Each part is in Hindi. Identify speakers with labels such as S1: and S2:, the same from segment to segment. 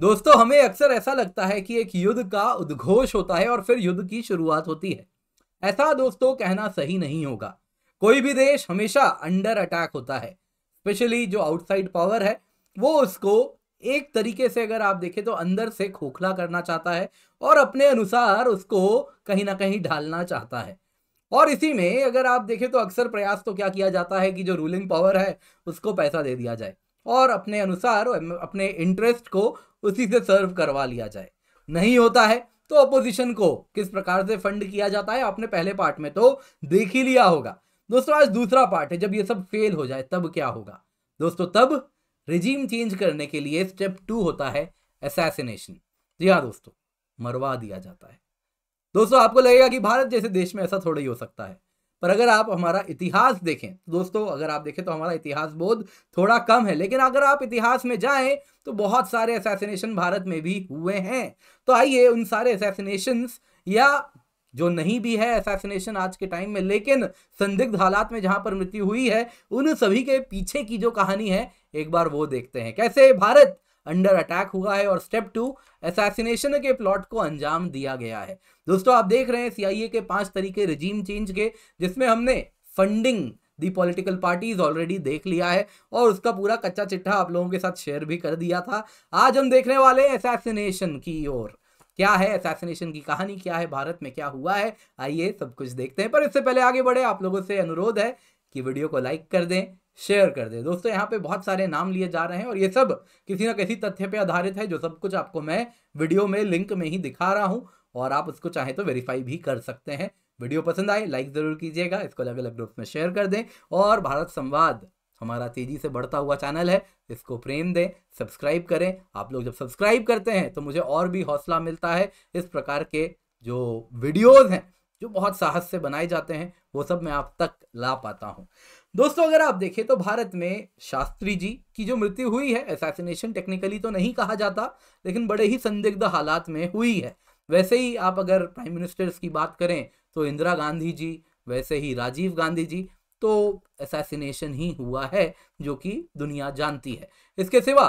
S1: दोस्तों हमें अक्सर ऐसा लगता है कि एक युद्ध का उद्घोष होता है और फिर युद्ध की शुरुआत होती है ऐसा दोस्तों कहना सही नहीं होगा कोई भी देश हमेशा अंडर अटैक होता है स्पेशली जो आउटसाइड पावर है वो उसको एक तरीके से अगर आप देखें तो अंदर से खोखला करना चाहता है और अपने अनुसार उसको कहीं ना कहीं ढालना चाहता है और इसी में अगर आप देखें तो अक्सर प्रयास तो क्या किया जाता है कि जो रूलिंग पावर है उसको पैसा दे दिया जाए और अपने अनुसार अपने इंटरेस्ट को उसी से सर्व करवा लिया जाए नहीं होता है तो अपोजिशन को किस प्रकार से फंड किया जाता है आपने पहले पार्ट में तो देख ही लिया होगा दोस्तों आज दूसरा पार्ट है जब ये सब फेल हो जाए तब क्या होगा दोस्तों तब रिजीम चेंज करने के लिए स्टेप टू होता है असैसिनेशन जी हाँ दोस्तों मरवा दिया जाता है दोस्तों आपको लगेगा कि भारत जैसे देश में ऐसा थोड़ा ही हो सकता है पर अगर आप हमारा इतिहास देखें तो दोस्तों अगर आप देखें तो हमारा इतिहास बोध थोड़ा कम है लेकिन अगर आप इतिहास में जाएं तो बहुत सारे असैसिनेशन भारत में भी हुए हैं तो आइए उन सारे असैसिनेशन या जो नहीं भी है असैसिनेशन आज के टाइम में लेकिन संदिग्ध हालात में जहां पर मृत्यु हुई है उन सभी के पीछे की जो कहानी है एक बार वो देखते हैं कैसे भारत अंडर अटैक हुआ है और स्टेप टू एसासिनेशन के प्लॉट को अंजाम दिया गया है दोस्तों आप देख रहे हैं सीआईए के पांच तरीके रिजीम चेंज के जिसमें हमने फंडिंग दी पॉलिटिकल पार्टीज ऑलरेडी देख लिया है और उसका पूरा कच्चा चिट्ठा आप लोगों के साथ शेयर भी कर दिया था आज हम देखने वाले हैं एसासिनेशन की ओर क्या है एसासिनेशन की कहानी क्या है भारत में क्या हुआ है आइए सब कुछ देखते हैं पर इससे पहले आगे बढ़े आप लोगों से अनुरोध है कि वीडियो को लाइक कर दें शेयर कर दे दोस्तों यहाँ पे बहुत सारे नाम लिए जा रहे हैं और ये सब किसी ना किसी तथ्य पे आधारित है जो सब कुछ आपको मैं वीडियो में लिंक में ही दिखा रहा हूँ और आप उसको चाहे तो वेरीफाई भी कर सकते हैं वीडियो पसंद आए लाइक ज़रूर कीजिएगा इसको अलग अलग ग्रुप्स में शेयर कर दें और भारत संवाद हमारा तेज़ी से बढ़ता हुआ चैनल है इसको प्रेम दें सब्सक्राइब करें आप लोग जब सब्सक्राइब करते हैं तो मुझे और भी हौसला मिलता है इस प्रकार के जो वीडियोज़ हैं जो बहुत साहस से बनाए जाते हैं वो सब मैं आप तक ला पाता हूँ दोस्तों अगर आप देखें तो भारत में शास्त्री जी की जो मृत्यु हुई है एसासिनेशन टेक्निकली तो नहीं कहा जाता लेकिन बड़े ही संदिग्ध हालात में हुई है वैसे ही आप अगर प्राइम मिनिस्टर्स की बात करें तो इंदिरा गांधी जी वैसे ही राजीव गांधी जी तो एसासिनेशन ही हुआ है जो कि दुनिया जानती है इसके सिवा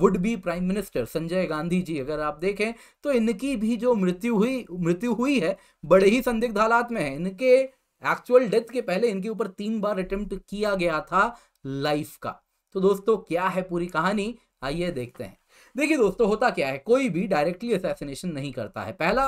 S1: would be prime minister Sanjay Gandhi ji अगर आप देखें तो इनकी भी जो मृत्यु हुई मृत्यु हुई है बड़े ही संदिग्ध हालात में है इनके एक्चुअल डेथ के पहले इनके ऊपर तीन बार अटेम्प्ट किया गया था लाइफ का तो दोस्तों क्या है पूरी कहानी आइए देखते हैं देखिए दोस्तों होता क्या है कोई भी डायरेक्टली असैसिनेशन नहीं करता है पहला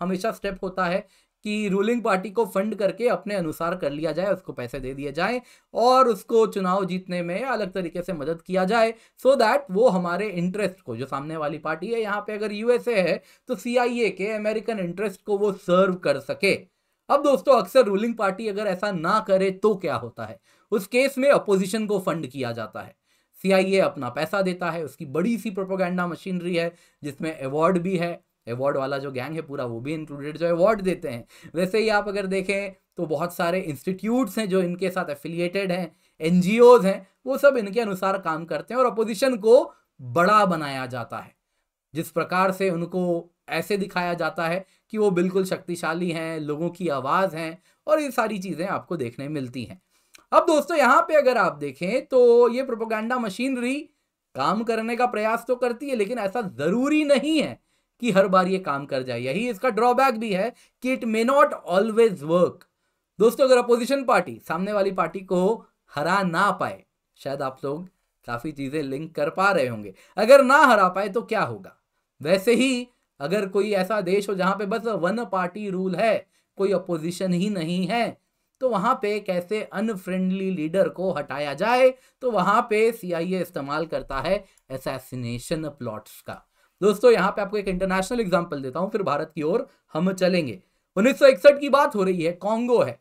S1: हमेशा स्टेप होता है कि रूलिंग पार्टी को फंड करके अपने अनुसार कर लिया जाए उसको पैसे दे दिए जाए और उसको चुनाव जीतने में अलग तरीके से मदद किया जाए सो so दैट वो हमारे इंटरेस्ट को जो सामने वाली पार्टी है यहाँ पे अगर यूएसए है तो सीआईए के अमेरिकन इंटरेस्ट को वो सर्व कर सके अब दोस्तों अक्सर रूलिंग पार्टी अगर ऐसा ना करे तो क्या होता है उस केस में अपोजिशन को फंड किया जाता है सीआईए अपना पैसा देता है उसकी बड़ी सी प्रोपोगंडा मशीनरी है जिसमें अवार्ड भी है अवार्ड वाला जो गैंग है पूरा वो भी इंक्लूडेड जो अवार्ड देते हैं वैसे ही आप अगर देखें तो बहुत सारे इंस्टीट्यूट्स हैं जो इनके साथ एफिलिएटेड हैं एन हैं वो सब इनके अनुसार काम करते हैं और अपोजिशन को बड़ा बनाया जाता है जिस प्रकार से उनको ऐसे दिखाया जाता है कि वो बिल्कुल शक्तिशाली हैं लोगों की आवाज़ हैं और ये सारी चीज़ें आपको देखने मिलती हैं अब दोस्तों यहाँ पे अगर आप देखें तो ये प्रोपोगंडा मशीनरी काम करने का प्रयास तो करती है लेकिन ऐसा ज़रूरी नहीं है कि हर बार ये काम कर जाए यही इसका ड्रॉबैक भी है कि it may not always work दोस्तों अगर अपोजिशन पार्टी सामने वाली पार्टी को हरा ना पाए शायद आप लोग काफ़ी चीज़ें लिंक कर पा रहे होंगे अगर ना हरा पाए तो क्या होगा वैसे ही अगर कोई ऐसा देश हो जहाँ पे बस वन पार्टी रूल है कोई अपोजिशन ही नहीं है तो वहाँ पे कैसे अनफ्रेंडली लीडर को हटाया जाए तो वहाँ पे सीआईए इस्तेमाल करता है असैसिनेशन प्लॉट्स का दोस्तों यहाँ पे आपको एक इंटरनेशनल एग्जाम्पल देता हूँ फिर भारत की ओर हम चलेंगे 1961 की बात हो रही है कॉन्गो है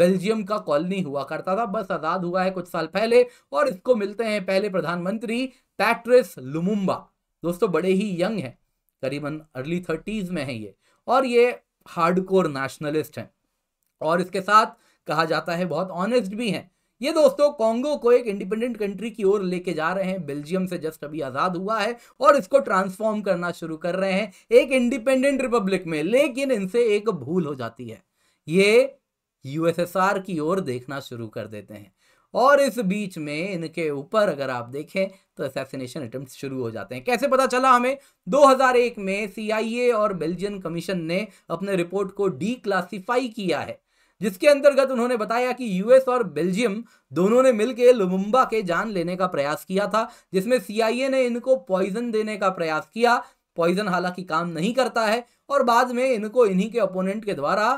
S1: बेल्जियम का कॉलोनी हुआ करता था बस आजाद हुआ है कुछ साल पहले और इसको मिलते हैं पहले प्रधानमंत्री पैट्रिस लुमुम्बा दोस्तों बड़े ही यंग है करीबन अर्ली थर्टीज़ में है ये और ये हार्डकोर नेशनलिस्ट हैं और इसके साथ कहा जाता है बहुत ऑनेस्ट भी हैं ये दोस्तों कांगो को एक इंडिपेंडेंट कंट्री की ओर लेके जा रहे हैं बेल्जियम से जस्ट अभी आज़ाद हुआ है और इसको ट्रांसफॉर्म करना शुरू कर रहे हैं एक इंडिपेंडेंट रिपब्लिक में लेकिन इनसे एक भूल हो जाती है ये यूएसएसआर की ओर देखना शुरू कर देते हैं और इस बीच में इनके ऊपर अगर आप देखें तो असैसिनेशन अटैम्प्ट शुरू हो जाते हैं कैसे पता चला हमें 2001 में सीआईए और बेल्जियन कमीशन ने अपने रिपोर्ट को डी क्लासीफाई किया है जिसके अंतर्गत उन्होंने बताया कि यूएस और बेल्जियम दोनों ने मिलकर लुमुम्बा के जान लेने का प्रयास किया था जिसमें सीआईए ने इनको पॉइजन देने का प्रयास किया पॉइजन हालांकि काम नहीं करता है और बाद में इनको इन्हीं के अपोनेंट के द्वारा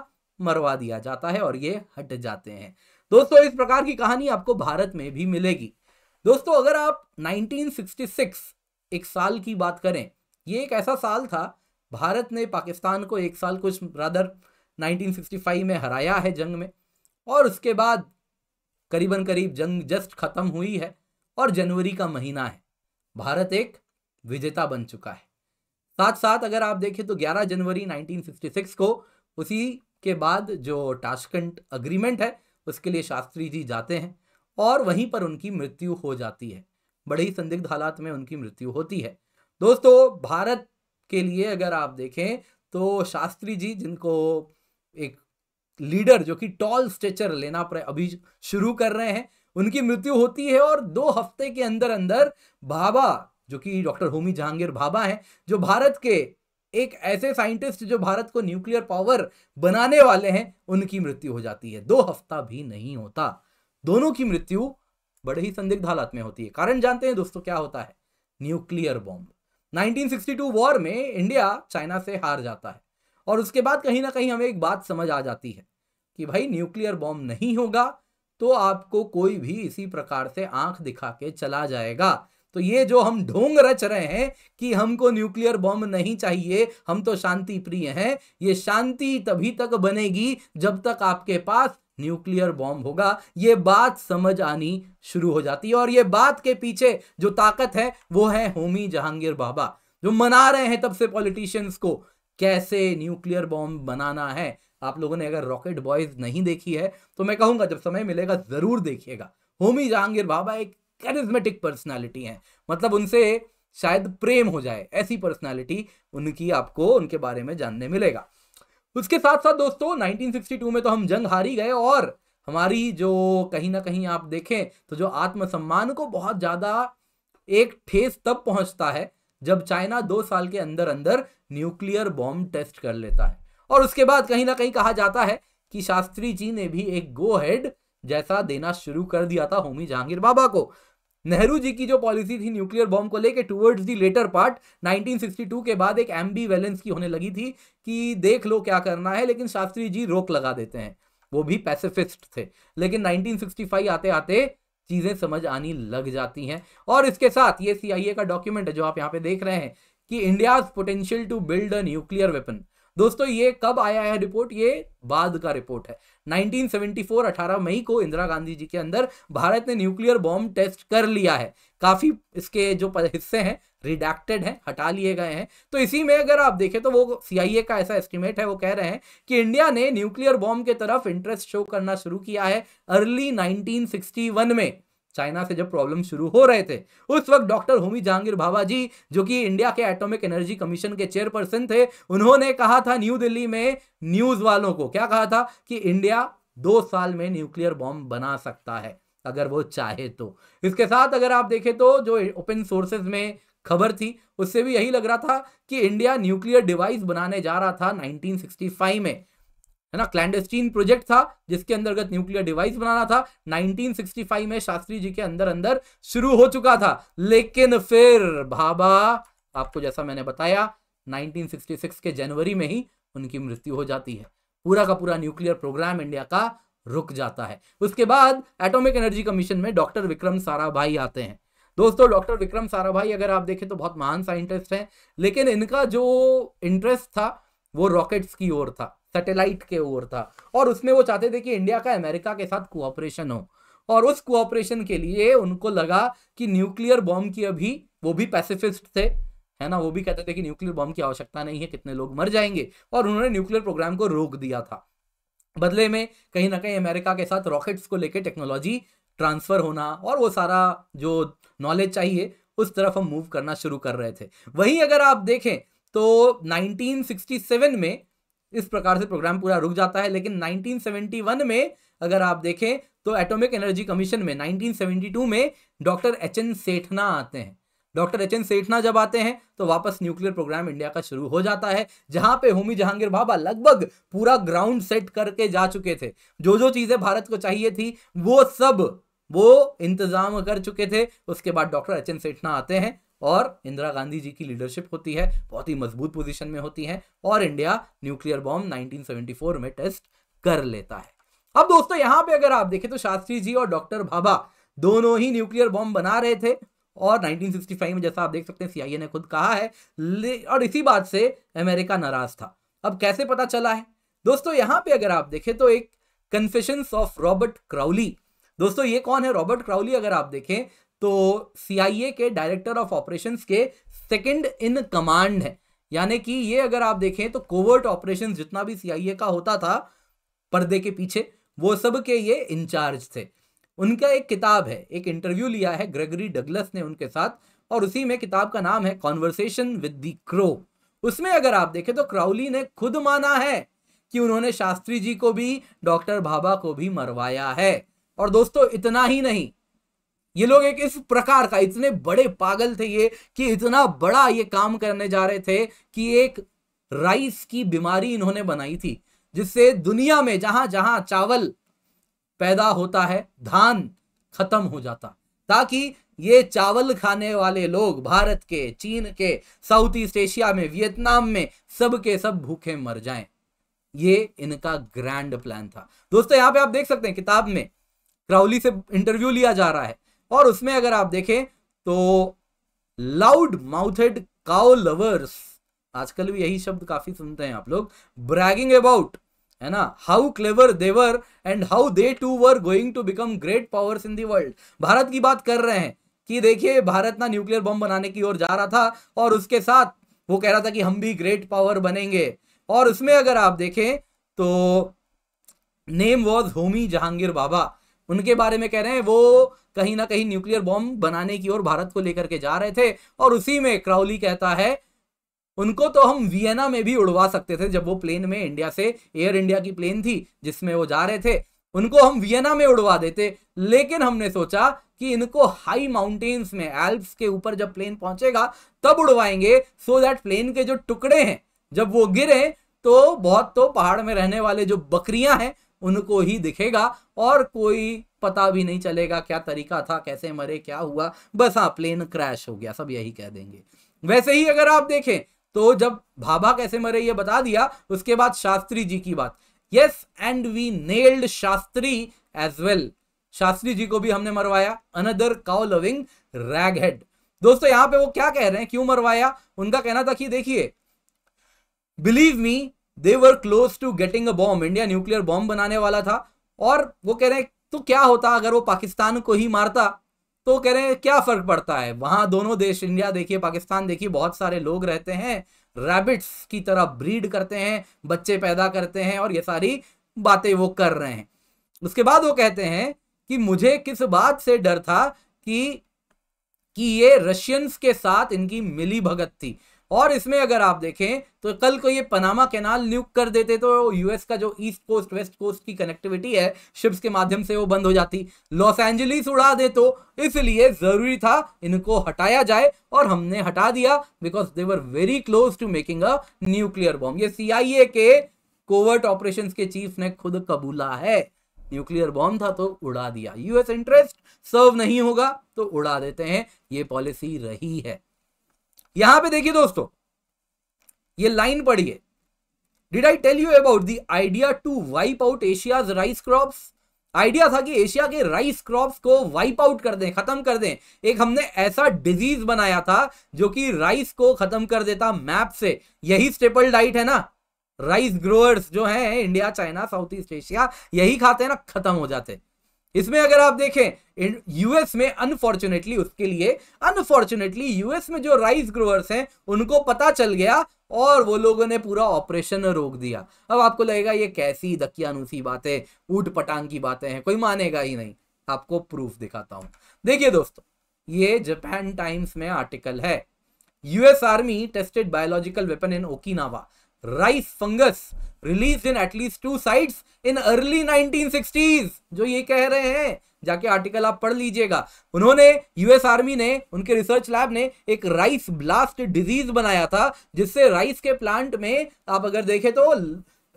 S1: मरवा दिया जाता है और ये हट जाते हैं दोस्तों इस प्रकार की कहानी आपको भारत में भी मिलेगी दोस्तों अगर आप 1966 एक साल की बात करें ये एक ऐसा साल था भारत ने पाकिस्तान को एक साल कुछ रादर 1965 में हराया है जंग में और उसके बाद करीबन करीब जंग जस्ट ख़त्म हुई है और जनवरी का महीना है भारत एक विजेता बन चुका है साथ साथ अगर आप देखें तो 11 जनवरी 1966 को उसी के बाद जो टास्कंट अग्रीमेंट है उसके लिए शास्त्री जी जाते हैं और वहीं पर उनकी मृत्यु हो जाती है बड़े ही संदिग्ध हालात में उनकी मृत्यु होती है दोस्तों भारत के लिए अगर आप देखें तो शास्त्री जी जिनको एक लीडर जो कि टॉल स्टेचर लेना अभी शुरू कर रहे हैं उनकी मृत्यु होती है और दो हफ्ते के अंदर अंदर बाबा जो कि डॉक्टर होमी जहांगीर बाबा हैं जो भारत के एक ऐसे साइंटिस्ट जो भारत को न्यूक्लियर पावर बनाने वाले हैं उनकी मृत्यु हो जाती है दो हफ्ता भी नहीं होता दोनों की मृत्यु बड़े ही संदिग्ध हालात में होती है कारण जानते हैं दोस्तों क्या होता है न्यूक्लियर बॉम्ब 1962 वॉर में इंडिया चाइना से हार जाता है और उसके बाद कहीं ना कहीं हमें एक बात समझ आ जाती है कि भाई न्यूक्लियर बॉम्ब नहीं होगा तो आपको कोई भी इसी प्रकार से आंख दिखा के चला जाएगा तो ये जो हम ढोंग रच रहे हैं कि हमको न्यूक्लियर बॉम्ब नहीं चाहिए हम तो शांति प्रिय हैं ये शांति तभी तक बनेगी जब तक आपके पास न्यूक्लियर बॉम्ब होगा ये बात समझ आनी शुरू हो जाती है और ये बात के पीछे जो ताकत है वो है होमी जहांगीर बाबा जो मना रहे हैं तब से पॉलिटिशियंस को कैसे न्यूक्लियर बॉम्ब बनाना है आप लोगों ने अगर रॉकेट बॉयज नहीं देखी है तो मैं कहूंगा जब समय मिलेगा जरूर देखिएगा होमी जहांगीर बाबा एक कैरिज्मेटिक पर्सनैलिटी है मतलब उनसे शायद प्रेम हो जाए ऐसी पर्सनैलिटी उनकी आपको उनके बारे में जानने मिलेगा उसके साथ साथ दोस्तों 1962 में तो हम जंग हारी गए और हमारी जो कहीं ना कहीं आप देखें तो जो आत्मसम्मान को बहुत ज़्यादा एक ठेस तब पहुंचता है जब चाइना दो साल के अंदर अंदर न्यूक्लियर बॉम्ब टेस्ट कर लेता है और उसके बाद कहीं ना कहीं कहा जाता है कि शास्त्री जी ने भी एक गो हेड जैसा देना शुरू कर दिया था होमी जहांगीर बाबा को नेहरू जी की जो पॉलिसी थी न्यूक्लियर बॉम्ब को लेके टुवर्ड्स दी लेटर पार्ट 1962 के बाद एक एमबी वैलेंस की होने लगी थी कि देख लो क्या करना है लेकिन शास्त्री जी रोक लगा देते हैं वो भी पैसिफिस्ट थे लेकिन 1965 आते आते चीज़ें समझ आनी लग जाती हैं और इसके साथ ये सी का डॉक्यूमेंट है जो आप यहाँ पे देख रहे हैं कि India's potential to build a nuclear weapon दोस्तों ये कब आया है रिपोर्ट ये बाद का रिपोर्ट है 1974 18 मई को इंदिरा गांधी जी के अंदर भारत ने न्यूक्लियर बॉम्ब टेस्ट कर लिया है काफी इसके जो हिस्से हैं रिडेक्टेड हैं हटा लिए गए हैं तो इसी में अगर आप देखें तो वो सीआईए का ऐसा एस्टिमेट है वो कह रहे हैं कि इंडिया ने न्यूक्लियर बॉम्ब के तरफ इंटरेस्ट शो करना शुरू किया है अर्ली नाइनटीन में चाइना से जब प्रॉब्लम शुरू हो रहे थे उस वक्त डॉक्टर होमी जहांगीर भाभा जी जो कि इंडिया के एटॉमिक एनर्जी कमीशन के चेयरपर्सन थे उन्होंने कहा था न्यू दिल्ली में न्यूज वालों को क्या कहा था कि इंडिया दो साल में न्यूक्लियर बॉम्ब बना सकता है अगर वो चाहे तो इसके साथ अगर आप देखें तो जो ओपन सोर्सेज में खबर थी उससे भी यही लग रहा था कि इंडिया न्यूक्लियर डिवाइस बनाने जा रहा था 1965 में है ना क्लैंडस्टीन प्रोजेक्ट था जिसके अंतर्गत न्यूक्लियर डिवाइस बनाना था 1965 में शास्त्री जी के अंदर अंदर शुरू हो चुका था लेकिन फिर भाबा आपको जैसा मैंने बताया 1966 के जनवरी में ही उनकी मृत्यु हो जाती है पूरा का पूरा न्यूक्लियर प्रोग्राम इंडिया का रुक जाता है उसके बाद एटोमिक एनर्जी कमीशन में डॉक्टर विक्रम सारा आते हैं दोस्तों डॉक्टर विक्रम सारा अगर आप देखें तो बहुत महान साइंटिस्ट हैं लेकिन इनका जो इंटरेस्ट था वो रॉकेट्स की ओर था सैटेलाइट के ओर था और उसमें वो चाहते थे कि इंडिया का अमेरिका के साथ कोऑपरेशन हो और उस कोऑपरेशन के लिए उनको लगा कि न्यूक्लियर बॉम्ब की अभी वो भी पैसिफिस्ट थे है ना वो भी कहते थे कि न्यूक्लियर बॉम्ब की आवश्यकता नहीं है कितने लोग मर जाएंगे और उन्होंने न्यूक्लियर प्रोग्राम को रोक दिया था बदले में कहीं ना कहीं अमेरिका के साथ रॉकेट्स को लेकर टेक्नोलॉजी ट्रांसफर होना और वो सारा जो नॉलेज चाहिए उस तरफ हम मूव करना शुरू कर रहे थे वहीं अगर आप देखें तो 1967 में इस प्रकार से प्रोग्राम पूरा रुक जाता है लेकिन 1971 में अगर आप देखें तो एटॉमिक एनर्जी कमीशन में 1972 में डॉक्टर एच एन सेठना आते हैं डॉक्टर एच एन सेठना जब आते हैं तो वापस न्यूक्लियर प्रोग्राम इंडिया का शुरू हो जाता है जहां पे होमी जहांगीर बाबा लगभग पूरा ग्राउंड सेट करके जा चुके थे जो जो चीजें भारत को चाहिए थी वो सब वो इंतजाम कर चुके थे उसके बाद डॉक्टर एच एन सेठना आते हैं और इंदिरा गांधी जी की लीडरशिप होती है बहुत ही मजबूत पोजीशन में होती है और इंडिया न्यूक्लियर बॉम्ब 1974 में टेस्ट कर लेता है अब दोस्तों यहां पे अगर आप देखें तो शास्त्री जी और डॉक्टर भाभा दोनों ही न्यूक्लियर बॉम्ब बना रहे थे और 1965 में जैसा आप देख सकते हैं सीआईए ने खुद कहा है और इसी बात से अमेरिका नाराज था अब कैसे पता चला है दोस्तों यहाँ पे अगर आप देखें तो एक कन्फेशन ऑफ रॉबर्ट क्राउली दोस्तों ये कौन है रॉबर्ट क्राउली अगर आप देखें तो सीआईए के डायरेक्टर ऑफ ऑपरेशन के सेकेंड इन कमांड है यानी कि ये अगर आप देखें तो कोवर्ट ऑपरेशन जितना भी सीआईए का होता था पर्दे के पीछे वो सब के ये इंचार्ज थे उनका एक किताब है एक इंटरव्यू लिया है ग्रेगरी डगलस ने उनके साथ और उसी में किताब का नाम है कॉन्वर्सेशन विद दी क्रो उसमें अगर आप देखें तो क्राउली ने खुद माना है कि उन्होंने शास्त्री जी को भी डॉक्टर भाभा को भी मरवाया है और दोस्तों इतना ही नहीं ये लोग एक इस प्रकार का इतने बड़े पागल थे ये कि इतना बड़ा ये काम करने जा रहे थे कि एक राइस की बीमारी इन्होंने बनाई थी जिससे दुनिया में जहां जहां चावल पैदा होता है धान खत्म हो जाता ताकि ये चावल खाने वाले लोग भारत के चीन के साउथ ईस्ट एशिया में वियतनाम में सब के सब भूखे मर जाएं ये इनका ग्रैंड प्लान था दोस्तों यहाँ पे आप देख सकते हैं किताब में क्राउली से इंटरव्यू लिया जा रहा है और उसमें अगर आप देखें तो लाउड माउथेड काओ लवर्स आजकल भी यही शब्द काफी सुनते हैं आप लोग ब्रैगिंग अबाउट है ना how clever they were and how they too were going to become great powers in the world Bharat की बात कर रहे हैं कि देखिए भारत ना न्यूक्लियर बम बनाने की ओर जा रहा था और उसके साथ वो कह रहा था कि हम भी ग्रेट पावर बनेंगे और उसमें अगर आप देखें तो नेम वॉज होमी जहांगीर बाबा उनके बारे में कह रहे हैं वो कहीं ना कहीं न्यूक्लियर बॉम्ब बनाने की ओर भारत को लेकर के जा रहे थे और उसी में क्राउली कहता है उनको तो हम वियना में भी उड़वा सकते थे जब वो प्लेन में इंडिया से एयर इंडिया की प्लेन थी जिसमें वो जा रहे थे उनको हम वियना में उड़वा देते लेकिन हमने सोचा कि इनको हाई माउंटेन्स में एल्प्स के ऊपर जब प्लेन पहुंचेगा तब उड़वाएंगे सो दैट प्लेन के जो टुकड़े हैं जब वो गिरे तो बहुत तो पहाड़ में रहने वाले जो बकरियां हैं उनको ही दिखेगा और कोई पता भी नहीं चलेगा क्या तरीका था कैसे मरे क्या हुआ बस हाँ प्लेन क्रैश हो गया सब यही कह देंगे वैसे ही अगर आप देखें तो जब भाभा कैसे मरे ये बता दिया उसके बाद शास्त्री जी की बात yes and we nailed Shastri as well Shastri ji को भी हमने मरवाया अनदर काउ लविंग हेड दोस्तों यहां पे वो क्या कह रहे हैं क्यों मरवाया उनका कहना था कि देखिए believe me they were close to getting a bomb India nuclear bomb बनाने वाला था और वो कह रहे हैं तो क्या होता अगर वो पाकिस्तान को ही मारता तो कह रहे हैं क्या फ़र्क पड़ता है वहां दोनों देश इंडिया देखिए पाकिस्तान देखिए बहुत सारे लोग रहते हैं रैबिट्स की तरह ब्रीड करते हैं बच्चे पैदा करते हैं और ये सारी बातें वो कर रहे हैं उसके बाद वो कहते हैं कि मुझे किस बात से डर था कि कि ये रशियंस के साथ इनकी मिली भगत थी और इसमें अगर आप देखें तो कल को ये पनामा कैनाल न्यूक कर देते तो यूएस का जो ईस्ट कोस्ट वेस्ट कोस्ट की कनेक्टिविटी है शिप्स के माध्यम से वो बंद हो जाती लॉस एंजलिस उड़ा दे तो इसलिए जरूरी था इनको हटाया जाए और हमने हटा दिया because they were very close to making a nuclear bomb ये सीआईए के कोवर्ट ऑपरेशन के चीफ ने खुद कबूला है न्यूक्लियर बॉम्ब था तो उड़ा दिया यूएस इंटरेस्ट सर्व नहीं होगा तो उड़ा देते हैं ये पॉलिसी रही है यहां पे देखिए दोस्तों ये लाइन पढ़िए did I tell you about the idea to wipe out Asia's rice crops idea था कि एशिया के राइस क्रॉप्स को वाइप आउट कर दें खत्म कर दें एक हमने ऐसा डिजीज बनाया था जो कि राइस को खत्म कर देता मैप से यही स्टेपल डाइट है ना राइस ग्रोअर्स जो हैं India China south east Asia यही खाते हैं ना खत्म हो जाते हैं इसमें अगर आप देखें यूएस में अनफॉर्चुनेटली उसके लिए अनफॉर्चुनेटली यूएस में जो राइस ग्रोवर्स हैं उनको पता चल गया और वो लोगों ने पूरा ऑपरेशन रोक दिया अब आपको लगेगा ये कैसी दकियानुसी बातें ऊट पटांग की बातें हैं कोई मानेगा ही नहीं आपको प्रूफ दिखाता हूं देखिए दोस्तों ये जापान टाइम्स में आर्टिकल है US army tested biological weapon in Okinawa rice fungus release in at least two sites in early 1960s जो ये कह रहे हैं जाके आर्टिकल आप पढ़ लीजिएगा उन्होंने यूएस आर्मी ने उनके रिसर्च लैब ने एक राइस ब्लास्ट डिजीज बनाया था जिससे राइस के प्लांट में आप अगर देखें तो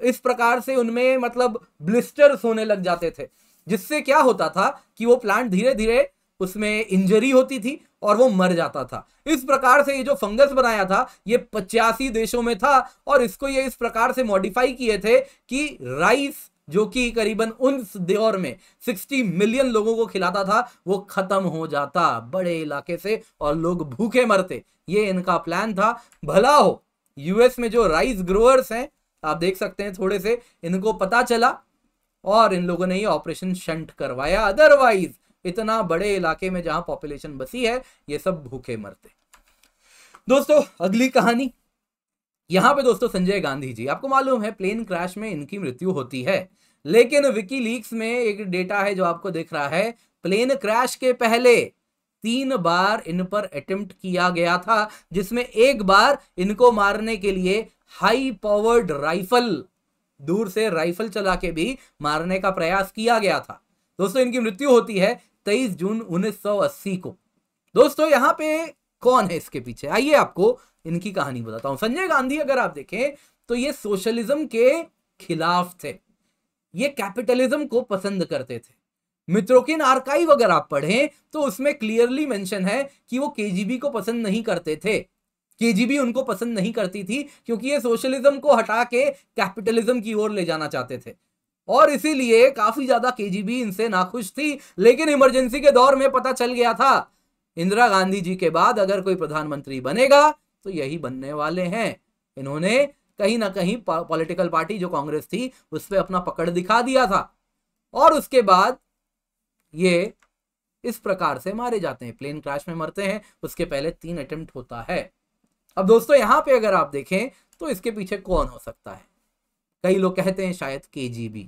S1: इस प्रकार से उनमें मतलब ब्लिस्टर्स होने लग जाते थे जिससे क्या होता था कि वो प्लांट धीरे धीरे उसमें इंजरी होती थी और वो मर जाता था इस प्रकार से ये जो फंगस बनाया था ये पचासी देशों में था और इसको ये इस प्रकार से मॉडिफाई किए थे कि राइस जो कि करीबन उन दौर में 60 मिलियन लोगों को खिलाता था वो खत्म हो जाता बड़े इलाके से और लोग भूखे मरते ये इनका प्लान था भला हो यूएस में जो राइस ग्रोअर्स हैं आप देख सकते हैं थोड़े से इनको पता चला और इन लोगों ने ये ऑपरेशन शंट करवाया अदरवाइज इतना बड़े इलाके में जहां पॉपुलेशन बसी है ये सब भूखे मरते दोस्तों अगली कहानी यहां पे दोस्तों संजय गांधी जी आपको मालूम है प्लेन क्रैश में इनकी मृत्यु होती है लेकिन विकी लीक्स में एक डेटा है जो आपको दिख रहा है प्लेन क्रैश के पहले तीन बार इन पर अटेम्प्ट किया गया था जिसमें एक बार इनको मारने के लिए हाई पावर्ड राइफल दूर से राइफल चला के भी मारने का प्रयास किया गया था दोस्तों इनकी मृत्यु होती है तेईस जून 1980 को दोस्तों यहाँ पे कौन है इसके पीछे आइए आपको इनकी कहानी बताता हूं संजय गांधी अगर आप देखें तो ये सोशलिज्म के खिलाफ थे ये कैपिटलिज्म को पसंद करते थे मित्रोकिन आर्काइव अगर आप पढ़ें तो उसमें क्लियरली मेंशन है कि वो केजीबी को पसंद नहीं करते थे केजीबी उनको पसंद नहीं करती थी क्योंकि ये सोशलिज्म को हटा के कैपिटलिज्म की ओर ले जाना चाहते थे और इसीलिए काफी ज्यादा केजीबी इनसे नाखुश थी लेकिन इमरजेंसी के दौर में पता चल गया था इंदिरा गांधी जी के बाद अगर कोई प्रधानमंत्री बनेगा तो यही बनने वाले हैं इन्होंने कहीं ना कहीं पॉलिटिकल पार्टी जो कांग्रेस थी उस पर अपना पकड़ दिखा दिया था और उसके बाद ये इस प्रकार से मारे जाते हैं प्लेन क्रैश में मरते हैं उसके पहले तीन अटेम्प्ट होता है अब दोस्तों यहां पे अगर आप देखें तो इसके पीछे कौन हो सकता है कई लोग कहते हैं शायद के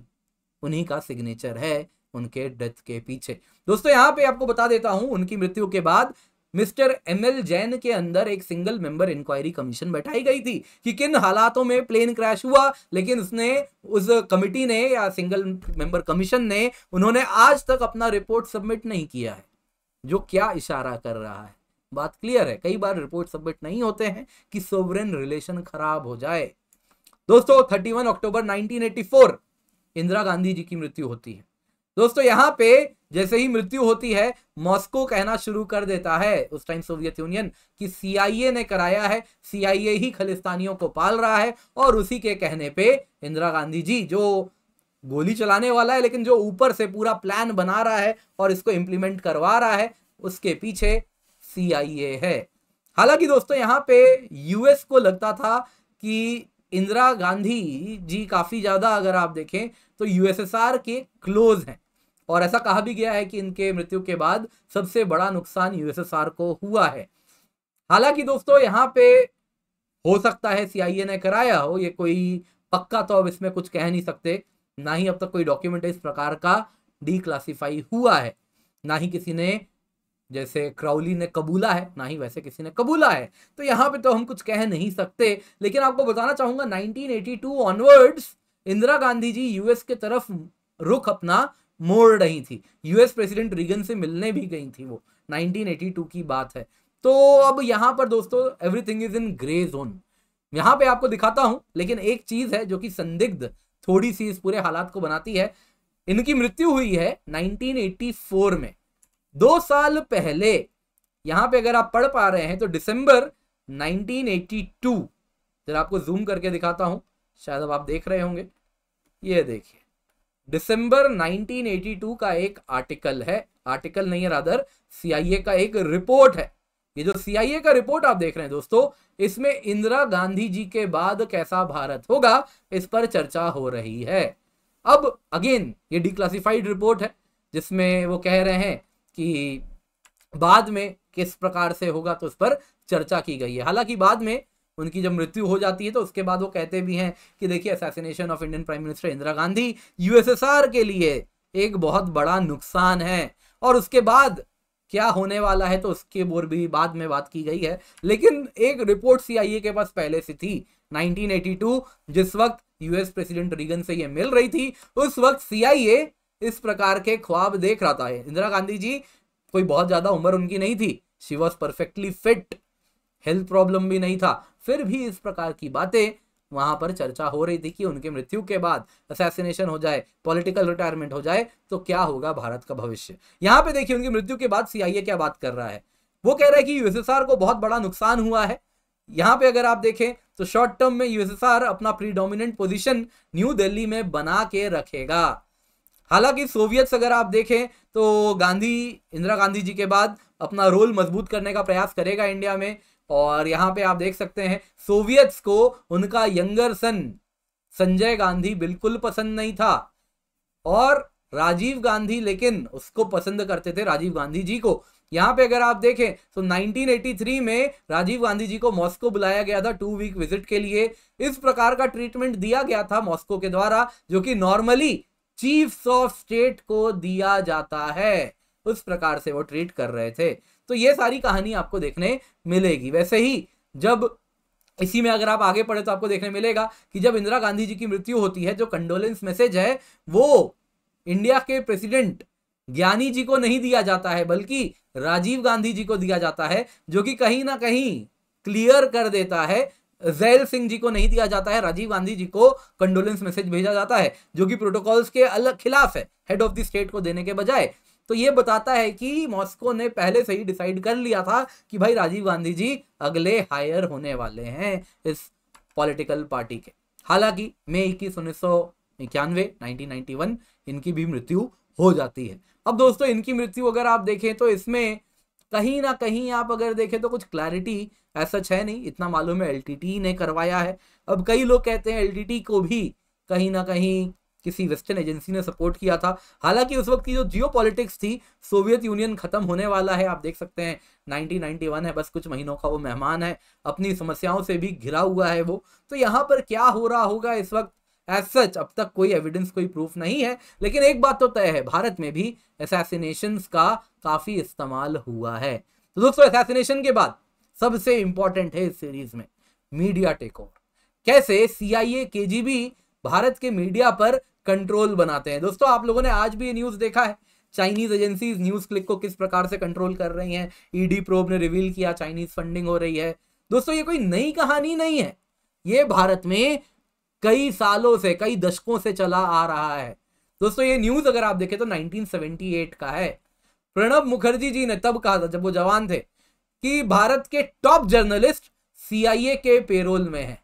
S1: उन्हीं का सिग्नेचर है उनके डेथ के पीछे दोस्तों यहाँ पे आपको बता देता हूं उनकी मृत्यु के बाद मिस्टर एम एल जैन के अंदर एक सिंगल मेंबर इंक्वायरी कमीशन बैठाई गई थी कि किन हालातों में प्लेन क्रैश हुआ लेकिन उसने उस कमिटी ने या सिंगल मेंबर कमीशन ने उन्होंने आज तक अपना रिपोर्ट सबमिट नहीं किया है जो क्या इशारा कर रहा है बात क्लियर है कई बार रिपोर्ट सबमिट नहीं होते हैं कि सोवरेन रिलेशन खराब हो जाए दोस्तों 31 अक्टूबर 1984 इंदिरा गांधी जी की मृत्यु होती है दोस्तों यहाँ पे जैसे ही मृत्यु होती है मॉस्को कहना शुरू कर देता है उस टाइम सोवियत यूनियन कि सीआईए ने कराया है सीआईए ही खलिस्तानियों को पाल रहा है और उसी के कहने पे इंदिरा गांधी जी जो गोली चलाने वाला है लेकिन जो ऊपर से पूरा प्लान बना रहा है और इसको इंप्लीमेंट करवा रहा है उसके पीछे सीआईए है हालांकि दोस्तों यहाँ पे यूएस को लगता था कि इंदिरा गांधी जी काफ़ी ज़्यादा अगर आप देखें तो यूएसएसआर के क्लोज हैं और ऐसा कहा भी गया है कि इनके मृत्यु के बाद सबसे बड़ा नुकसान यूएसएसआर को हुआ है हालांकि दोस्तों यहाँ पे हो सकता है सीआईए ने कराया हो ये कोई पक्का तो अब इसमें कुछ कह नहीं सकते ना ही अब तक कोई डॉक्यूमेंट इस प्रकार का डी क्लासीफाई हुआ है ना ही किसी ने जैसे क्राउली ने कबूला है ना ही वैसे किसी ने कबूला है तो यहाँ पे तो हम कुछ कह नहीं सकते लेकिन आपको बताना चाहूंगा 1982 ऑनवर्ड्स इंदिरा गांधी जी यूएस के तरफ रुख अपना मोड़ रही थी यूएस प्रेसिडेंट रीगन से मिलने भी गई थी वो 1982 की बात है तो अब यहाँ पर दोस्तों everything is in grey zone यहाँ पे आपको दिखाता हूं लेकिन एक चीज़ है जो कि संदिग्ध थोड़ी सी इस पूरे हालात को बनाती है इनकी मृत्यु हुई है 1984 में दो साल पहले यहां पे अगर आप पढ़ पा रहे हैं तो दिसंबर 1982 जरा आपको जूम करके दिखाता हूं शायद अब आप देख रहे होंगे ये देखिए दिसंबर 1982 का एक आर्टिकल है आर्टिकल नहीं है रादर सीआईए का एक रिपोर्ट है ये जो सीआईए का रिपोर्ट आप देख रहे हैं दोस्तों इसमें इंदिरा गांधी जी के बाद कैसा भारत होगा इस पर चर्चा हो रही है अब अगेन ये डिक्लासिफाइड रिपोर्ट है जिसमें वो कह रहे हैं कि बाद में किस प्रकार से होगा तो उस पर चर्चा की गई है हालांकि बाद में उनकी जब मृत्यु हो जाती है तो उसके बाद वो कहते भी हैं कि देखिए assassination of Indian prime minister Indira Gandhi USSR के लिए एक बहुत बड़ा नुकसान है और उसके बाद क्या होने वाला है तो उसके बोर भी बाद में बात की गई है लेकिन एक रिपोर्ट सीआईए के पास पहले से थी 1982 जिस वक्त यूएस प्रेसिडेंट रीगन से ये मिल रही थी उस वक्त सीआईए इस प्रकार के ख्वाब देख रहा था इंदिरा गांधी जी कोई बहुत ज्यादा उम्र उनकी नहीं थी she was perfectly fit health problem भी नहीं था फिर भी इस प्रकार की बातें वहां पर चर्चा हो रही थी कि उनके मृत्यु के बाद असैसिनेशन हो जाए पॉलिटिकल रिटायरमेंट हो जाए तो क्या होगा भारत का भविष्य यहाँ पे देखिए उनकी मृत्यु के बाद सीआईए क्या बात कर रहा है वो कह रहा है कि यूएसएसआर को बहुत बड़ा नुकसान हुआ है यहाँ पे अगर आप देखें तो शॉर्ट टर्म में यूएसएसआर अपना प्रीडोमिनेंट पोजिशन न्यू दिल्ली में बना के रखेगा हालांकि सोवियत अगर आप देखें तो गांधी इंदिरा गांधी जी के बाद अपना रोल मजबूत करने का प्रयास करेगा इंडिया में और यहाँ पे आप देख सकते हैं सोवियत्स को उनका यंगर सन संजय गांधी बिल्कुल पसंद नहीं था और राजीव गांधी लेकिन उसको पसंद करते थे राजीव गांधी जी को यहाँ पे अगर आप देखें तो 1983 में राजीव गांधी जी को मॉस्को बुलाया गया था टू वीक विजिट के लिए इस प्रकार का ट्रीटमेंट दिया गया था मॉस्को के द्वारा जो कि नॉर्मली चीफ्स ऑफ स्टेट को दिया जाता है उस प्रकार से वो ट्रीट कर रहे थे तो ये सारी कहानी आपको देखने मिलेगी वैसे ही जब इसी में अगर आप आगे पढ़े तो आपको देखने मिलेगा कि जब इंदिरा गांधी जी की मृत्यु होती है जो कंडोलेंस मैसेज है वो इंडिया के प्रेसिडेंट ज्ञानी जी को नहीं दिया जाता है बल्कि राजीव गांधी जी को दिया जाता है जो कि कहीं ना कहीं क्लियर कर देता है जैल सिंह जी को नहीं दिया जाता है राजीव गांधी जी को कंडोलेंस मैसेज भेजा जाता है जो कि प्रोटोकॉल्स के अलग खिलाफ है हेड ऑफ द स्टेट को देने के बजाय तो ये बताता है कि मॉस्को ने पहले से ही डिसाइड कर लिया था कि भाई राजीव गांधी जी अगले हायर होने वाले हैं इस पॉलिटिकल पार्टी के हालांकि मई इक्कीस उन्नीस सौ इक्यानवे नाइनटीन इनकी भी मृत्यु हो जाती है अब दोस्तों इनकी मृत्यु अगर आप देखें तो इसमें कहीं ना कहीं आप अगर देखें तो कुछ क्लैरिटी ऐसा है नहीं इतना मालूम है एल ने करवाया है अब कई लोग कहते हैं एल को भी कहीं ना कहीं किसी वेस्टर्न एजेंसी ने सपोर्ट किया था हालांकि उस वक्त की जो जियो थी सोवियत यूनियन खत्म होने वाला है आप देख सकते हैं 1991 है बस कुछ महीनों का वो मेहमान है अपनी समस्याओं से भी घिरा हुआ है वो तो यहाँ पर क्या हो रहा होगा इस वक्त एज सच अब तक कोई एविडेंस कोई प्रूफ नहीं है लेकिन एक बात तो तय है भारत में भी असैसिनेशन का काफ़ी इस्तेमाल हुआ है तो दोस्तों असैसिनेशन के बाद सबसे इंपॉर्टेंट है इस सीरीज में मीडिया टेक ओवर कैसे सीआईए के भारत के मीडिया पर कंट्रोल बनाते हैं दोस्तों आप लोगों ने आज भी न्यूज देखा है चाइनीज एजेंसी न्यूज क्लिक को किस प्रकार से कंट्रोल कर रही हैं ईडी e प्रोब ने रिवील किया चाइनीज फंडिंग हो रही है दोस्तों ये कोई नई कहानी नहीं है ये भारत में कई सालों से कई दशकों से चला आ रहा है दोस्तों ये न्यूज अगर आप देखें तो 1978 का है प्रणब मुखर्जी जी ने तब कहा था जब वो जवान थे कि भारत के टॉप जर्नलिस्ट सीआईए के पेरोल में है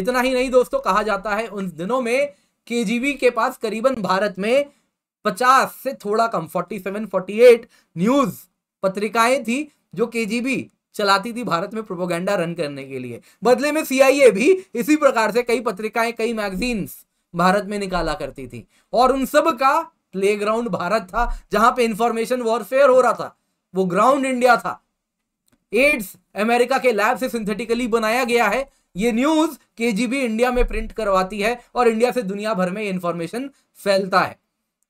S1: इतना ही नहीं दोस्तों कहा जाता है उन दिनों में केजीबी के पास करीबन भारत में 50 से थोड़ा कम 47, 48 न्यूज पत्रिकाएं थी जो केजीबी चलाती थी भारत में प्रोपोगेंडा रन करने के लिए बदले में सीआईए भी इसी प्रकार से कई पत्रिकाएं कई मैगजीन्स भारत में निकाला करती थी और उन सब का प्लेग्राउंड भारत था जहां पे इंफॉर्मेशन वॉरफेयर हो रहा था वो ग्राउंड इंडिया था एड्स अमेरिका के लैब से सिंथेटिकली बनाया गया है ये न्यूज के इंडिया में प्रिंट करवाती है और इंडिया से दुनिया भर में इंफॉर्मेशन फैलता है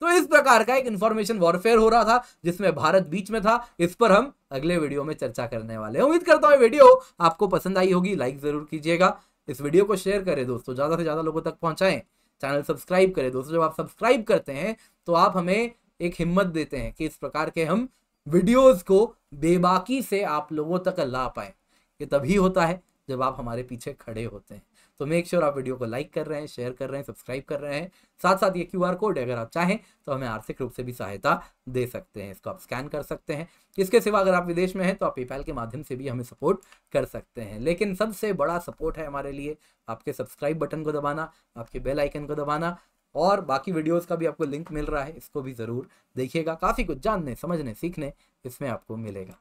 S1: तो इस प्रकार का एक इंफॉर्मेशन वॉरफेयर हो रहा था जिसमें भारत बीच में था इस पर हम अगले वीडियो में चर्चा करने वाले हैं उम्मीद करता हूँ वीडियो आपको पसंद आई होगी लाइक जरूर कीजिएगा इस वीडियो को शेयर करें दोस्तों ज्यादा से ज्यादा लोगों तक पहुंचाएं चैनल सब्सक्राइब करें दोस्तों जब आप सब्सक्राइब करते हैं तो आप हमें एक हिम्मत देते हैं कि इस प्रकार के हम वीडियोस को बेबाकी से आप लोगों तक ला पाए ये तभी होता है जब आप हमारे पीछे खड़े होते हैं तो मेक श्योर sure आप वीडियो को लाइक कर रहे हैं शेयर कर रहे हैं सब्सक्राइब कर रहे हैं साथ साथ ये क्यूआर कोड अगर आप चाहें तो हमें आर्थिक रूप से भी सहायता दे सकते हैं इसको आप स्कैन कर सकते हैं इसके सिवा अगर आप विदेश में हैं तो आप पेपैल के माध्यम से भी हमें सपोर्ट कर सकते हैं लेकिन सबसे बड़ा सपोर्ट है हमारे लिए आपके सब्सक्राइब बटन को दबाना आपके बेल आइकन को दबाना और बाकी वीडियोस का भी आपको लिंक मिल रहा है इसको भी ज़रूर देखिएगा काफ़ी कुछ जानने समझने सीखने इसमें आपको मिलेगा